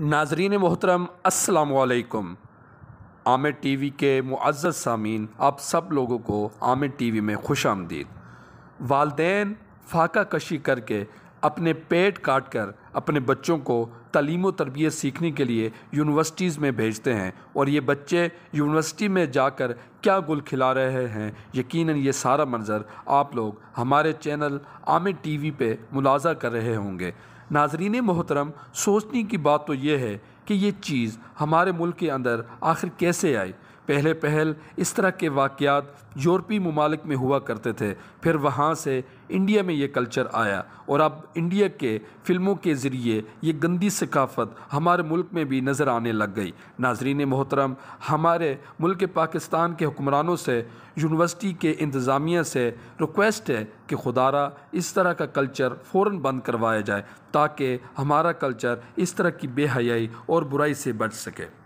नाजरीन मोहतरम असलकम आमिर टी वी के मुआज़ सामीन आप सब लोगों को आमिर टी वी में खुश आमदीद वालदेन फाका कशी करके अपने पेट काट कर अपने बच्चों को तलीम व तरबियत सीखने के लिए यूनिवर्सिटीज़ में भेजते हैं और ये बच्चे यूनिवर्सिटी में जाकर क्या गुल खिला रहे हैं यकीनन ये सारा मंज़र आप लोग हमारे चैनल आमिर टी वी पर मुलाजा कर रहे होंगे नाजरीन मोहतरम सोचने की बात तो यह है कि ये चीज़ हमारे मुल्क के अंदर आखिर कैसे आई पहले पहल इस तरह के वाक़ात यूरोपी ममालिक में हुआ करते थे फिर वहाँ से इंडिया में ये कल्चर आया और अब इंडिया के फ़िल्मों के ज़रिए ये गंदी सकाफ़त हमारे मुल्क में भी नज़र आने लग गई नाजरीन मोहतरम हमारे मुल्क पाकिस्तान के हुक्मरानों से यूनिवर्सिटी के इंतज़ामिया से रिक्वेस्ट है कि खुदारा इस तरह का कल्चर फ़ौर बंद करवाया जाए ताकि हमारा कल्चर इस तरह की बेहयाई और बुराई से बच सके